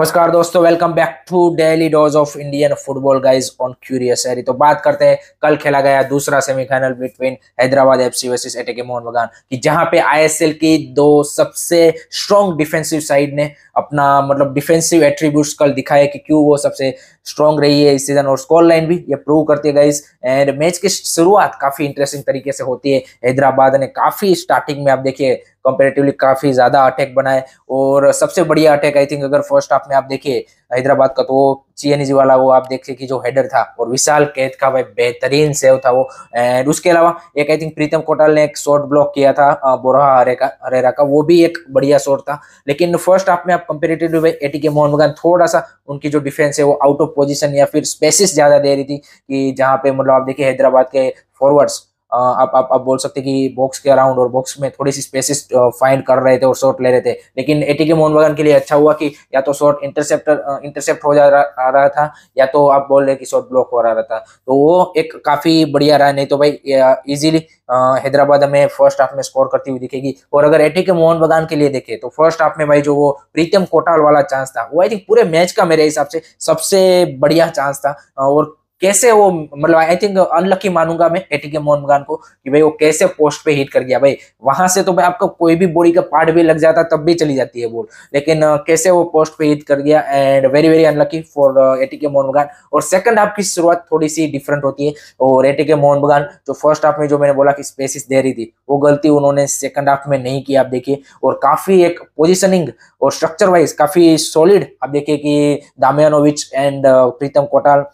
नमस्कार दोस्तों welcome back to daily dose of Indian football guys on curious एरी तो बात करते हैं कल खेला गया दूसरा semifinal between Hyderabad FC versus ATK Mohun Bagan की जहां पे आईएसएल की दो सबसे स्ट्रॉन्ग डिफेंसिव साइड ने अपना मतलब डिफेंसिव एट्रीब्यूट्स कल दिखाए कि क्यों वो सबसे स्ट्रॉन्ग रही है इस सीजन और स्कोर लाइन भी ये प्रूव करती है गाइस एंड मैच की शुरुआत काफी इंटरेस्टिंग तरीके से होती है हैदराबाद ने काफी स्टार्टिंग में आप देखिए कंपेरेटिवली काफ़ी ज़्यादा अटैक बनाए और सबसे बढ़िया अटैक आई थिंक अगर फर्स्ट हाफ में आप देखिए हैदराबाद का तो वो चीएनजी वाला वो आप देखिए कि जो हेडर था और विशाल कैद का भाई बेहतरीन सेव था वो एंड उसके अलावा एक आई थिंक प्रीतम कोटाल ने एक शॉर्ट ब्लॉक किया था बोरा हरे का हरेरा का वो भी एक बढ़िया शॉर्ट था लेकिन फर्स्ट हाफ में आप भाई एटी e के मोहन बगान थोड़ा सा उनकी जो डिफेंस है वो आउट ऑफ पोजिशन या फिर स्पेसिस ज़्यादा दे रही थी कि जहाँ पे मतलब आप देखिए हैदराबाद के फॉरवर्ड्स आप आप आप बोल सकते कि बॉक्स के अराउंड और बॉक्स में थोड़ी सी स्पेसिस फाइंड कर रहे थे और शॉट ले रहे थे लेकिन एटीके मोहन बगान के लिए अच्छा हुआ कि या तो शॉट इंटरसेप्टर इंटरसेप्ट हो जा रहा, आ रहा था या तो आप बोल रहे कि शॉट ब्लॉक हो रहा था तो वो एक काफ़ी बढ़िया रहा नहीं तो भाई इजिली हैदराबाद हमें फर्स्ट हाफ में स्कोर करती हुई दिखेगी और अगर एटीके मोहन बगान के लिए देखे तो फर्स्ट हाफ में भाई जो वो प्रीतम कोटाल वाला चांस था वो आई थिंक पूरे मैच का मेरे हिसाब से सबसे बढ़िया चांस था और कैसे वो मतलब आई थिंक अनलकी मानूंगा मैं एटी के मोहन बगान को कि भाई वो कैसे पोस्ट पे हिट कर गया भाई वहां से तो भाई आपको कोई भी बॉडी का पार्ट भी लग जाता तब भी चली जाती है बोल लेकिन कैसे वो पोस्ट पे हिट कर गया and very very unlucky for ATK Mohun बगान और सेकंड हाफ की शुरुआत थोड़ी सी डिफरेंट होती है और एटी के मोहन बगान जो फर्स्ट हाफ में जो मैंने बोला कि स्पेसिस दे रही थी वो गलती उन्होंने सेकंड हाफ में नहीं की आप देखिए और काफी एक पोजिशनिंग और स्ट्रक्चर वाइज काफी सॉलिड आप देखिए कि Damianovic and Pritam Kotal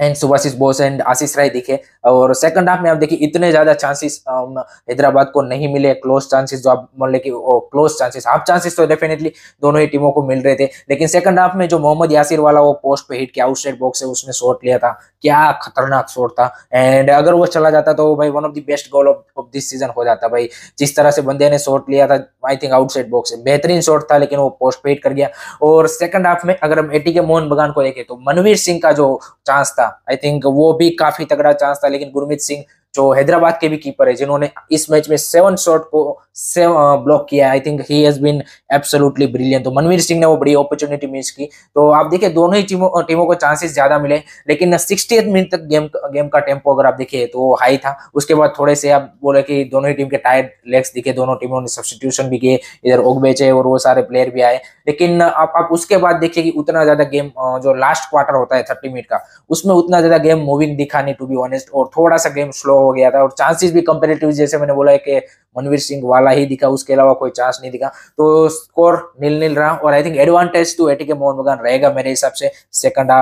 and Subhasish Bose and Ashish Rai दिखे और सेकंड हाफ में आप देखिए इतने ज्यादा चांसेस um, हैदराबाद को नहीं मिले क्लोज चांसेस जो आप मान लें कि क्लोज चांसेस हाफ चांसेस तो डेफिनेटली दोनों ही टीमों को मिल रहे थे लेकिन सेकंड हाफ में जो मोहम्मद यासिर वाला वो पोस्ट पे हिट किया आउटसाइड बॉक्स है उसने शॉट लिया था क्या खतरनाक शॉट था एंड अगर वो चला जाता तो भाई one of the best goal of this season हो जाता भाई जिस तरह से बंदे ने शॉट लिया था आई थिंक आउटसाइड बॉक्स है बेहतरीन शॉट था लेकिन वो पोस्ट पे हिट कर गया और सेकंड हाफ में अगर हम एटी के मोहन बगान को देखें तो मनवीर सिंह का जो चांस था था आई थिंक वो भी काफी तगड़ा चांस था लेकिन गुरमीत सिंह जो हैदराबाद के भी कीपर है जिन्होंने इस मैच में सेवन शॉट को से ब्लॉक किया I think he has been absolutely brilliant तो मनवीर सिंह ने वो बड़ी अपॉर्चुनिटी मिस की तो आप देखिए दोनों ही टीमों टीमों को चांसेस ज्यादा मिले लेकिन सिक्सटी मिनट तक गेम गेम का टेम्पो अगर आप देखिए तो हाई था उसके बाद थोड़े से आप बोले कि दोनों ही टीम के टायर्ड लेग्स दिखे दोनों टीमों ने सब्सटीट्यूशन भी किए इधर ओग बेचे और वो सारे प्लेयर भी आए लेकिन आप आप उसके बाद देखिए कि उतना ज्यादा गेम जो लास्ट क्वार्टर होता है थर्टी मिनट का उसमें उतना ज्यादा गेम मूविंग दिखा नहीं टू बी ऑनेस्ट और थोड़ा सा गेम स्लो हो गया था और चांसेस भी कंपेरेटिव जैसे मैंने बोला है कि मनवीर सिंह वाला वाला ही दिखा उसके अलावा कोई चांस नहीं दिखा तो स्कोर नील नील रहा और I think advantage to ATK Mohun Bagan रहेगा मेरे हिसाब से सेकंड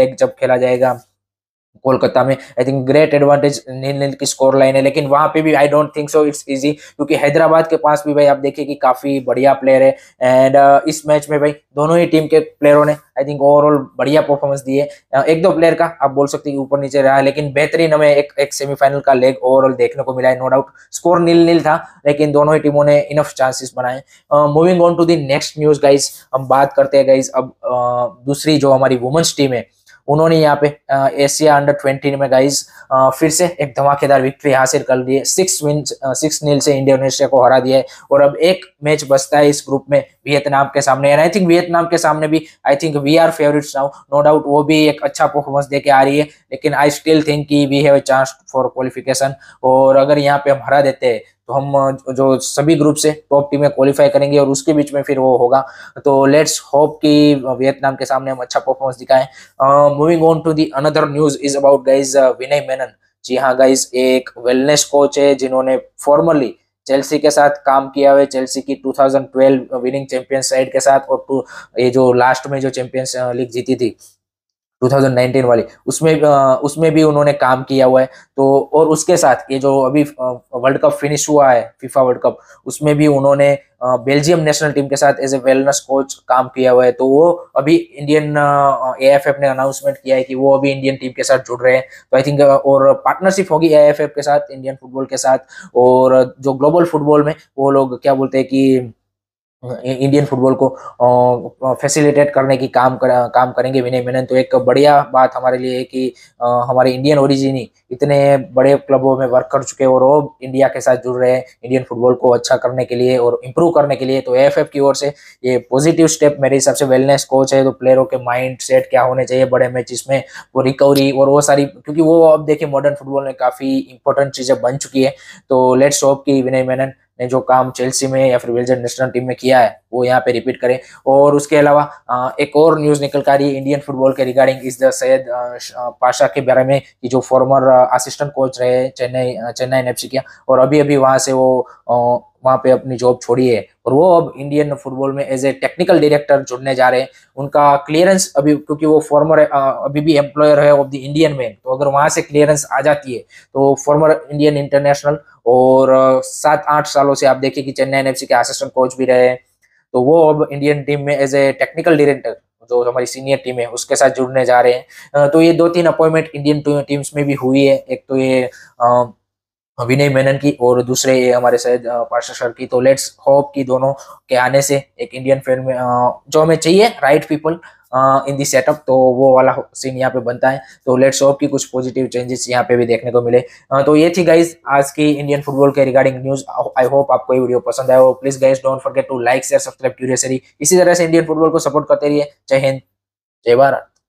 लेग uh, जब खेला जाएगा कोलकाता में I think great advantage nil nil की स्कोर लाइन है लेकिन वहां पे भी I don't think so it's easy क्योंकि हैदराबाद के पास भी भाई आप देखिए कि काफी बढ़िया प्लेयर है एंड uh, इस मैच में भाई दोनों ही टीम के प्लेयरों ने आई थिंक ओवरऑल बढ़िया परफॉर्मेंस दिए है uh, एक दो प्लेयर का आप बोल सकते ऊपर नीचे रहा है लेकिन बेहतरीन हमें एक एक सेमीफाइनल का लेग ओवरऑल देखने को मिला है no doubt score nil nil था लेकिन दोनों ही टीमों ने इनफ चांसेस बनाए moving on to the next news guys हम बात करते हैं गाइज अब uh, दूसरी जो हमारी वुमेन्स टीम है उन्होंने यहाँ पे एशिया अंडर ट्वेंटी में गाइज फिर से एक धमाकेदार विक्ट्री हासिल कर ली है सिक्स विन सिक्स नील से इंडोनेशिया को हरा दिया है और अब एक मैच बचता है इस ग्रुप में वियतनाम के सामने एंड आई थिंक वियतनाम के सामने भी I think we are favourites now no doubt वो भी एक अच्छा परफॉर्मेंस देके आ रही है लेकिन आई स्टिल थिंक की we have a chance for qualification और अगर यहाँ पे हम हरा देते हैं तो हम जो सभी ग्रुप से टॉप टीमें क्वालिफाई करेंगे और उसके बीच में फिर वो होगा तो लेट्स होप कि वियतनाम के सामने हम अच्छा परफॉर्मेंस दिखाएं moving on to the another news is about guys Vinay Menon ji हाँ गाइज एक वेलनेस कोच है जिन्होंने फॉर्मली चेल्सी के साथ काम किया हुआ है चेल्सी की 2012 विनिंग चैंपियंस साइड के साथ और टू ये जो लास्ट में जो चैंपियंस लीग जीती थी 2019 वाली उसमें उसमें भी उन्होंने काम किया हुआ है तो और उसके साथ ये जो अभी वर्ल्ड कप फिनिश हुआ है फीफा वर्ल्ड कप उसमें भी उन्होंने बेल्जियम नेशनल टीम के साथ एज ए वेलनेस कोच काम किया हुआ है तो वो अभी इंडियन एएफएफ ने अनाउंसमेंट किया है कि वो अभी इंडियन टीम के साथ जुड़ रहे हैं तो आई थिंक और पार्टनरशिप होगी एएफएफ के साथ इंडियन फुटबॉल के साथ और जो ग्लोबल फुटबॉल में वो लोग क्या बोलते हैं कि इंडियन फुटबॉल को फैसिलिटेट करने की काम कर, काम करेंगे विनय मेनन तो एक बढ़िया बात हमारे लिए है कि हमारे इंडियन ही इतने बड़े क्लबों में वर्क कर चुके हैं और वो इंडिया के साथ जुड़ रहे हैं इंडियन फुटबॉल को अच्छा करने के लिए और इम्प्रूव करने के लिए तो एफ की ओर से ये पॉजिटिव स्टेप मेरे हिसाब से वेलनेस कोच है तो प्लेयरों के माइंड सेट क्या होने चाहिए बड़े मैचिस में वो रिकवरी और वो सारी क्योंकि वो अब देखिए मॉडर्न फुटबॉल में काफ़ी इंपॉर्टेंट चीज़ें बन चुकी है तो लेट्स होप कि विनय मेनन ने जो काम चेल्सी में या फिर वेल्जन नेशनल टीम में किया है वो यहाँ पे रिपीट करें और उसके अलावा एक और न्यूज़ निकल कर रही है इंडियन फुटबॉल के रिगार्डिंग इस द सैयद पाशा के बारे में कि जो फॉर्मर असिस्टेंट कोच रहे चेन्नई चेन्नई एन के और अभी अभी वहाँ से वो वहाँ पे अपनी जॉब छोड़ी है और वो अब इंडियन फुटबॉल में एज ए टेक्निकल डायरेक्टर जुड़ने जा रहे हैं उनका क्लियरेंस अभी क्योंकि वो फॉर्मर अभी भी एम्प्लॉयर है ऑफ द इंडियन मैन तो अगर वहाँ से क्लियरेंस आ जाती है तो फॉर्मर इंडियन इंटरनेशनल और सात आठ सालों से आप देखिए कि चेन्नई एनएफसी के असिस्टेंट कोच भी रहे तो वो अब इंडियन टीम में एज ए टेक्निकल डायरेक्टर जो हमारी सीनियर टीम है उसके साथ जुड़ने जा रहे हैं तो ये दो तीन अपॉइंटमेंट इंडियन टीम्स में भी हुई है एक तो ये विनय मेनन की और दूसरे हमारे शायद पार्षद सर की तो लेट्स होप कि दोनों के आने से एक इंडियन फिल्म में जो हमें चाहिए right people in the setup तो वो वाला सीन यहाँ पे बनता है तो लेट्स होप कि कुछ पॉजिटिव चेंजेस यहाँ पे भी देखने को मिले तो ये थी गाइज आज की इंडियन फुटबॉल के रिगार्डिंग न्यूज आई होप आपको ये वीडियो पसंद आया हो please guys don't forget to like share subscribe क्यूरियसरी इसी तरह से इंडियन फुटबॉल को सपोर्ट करते रहिए जय हिंद जय भारत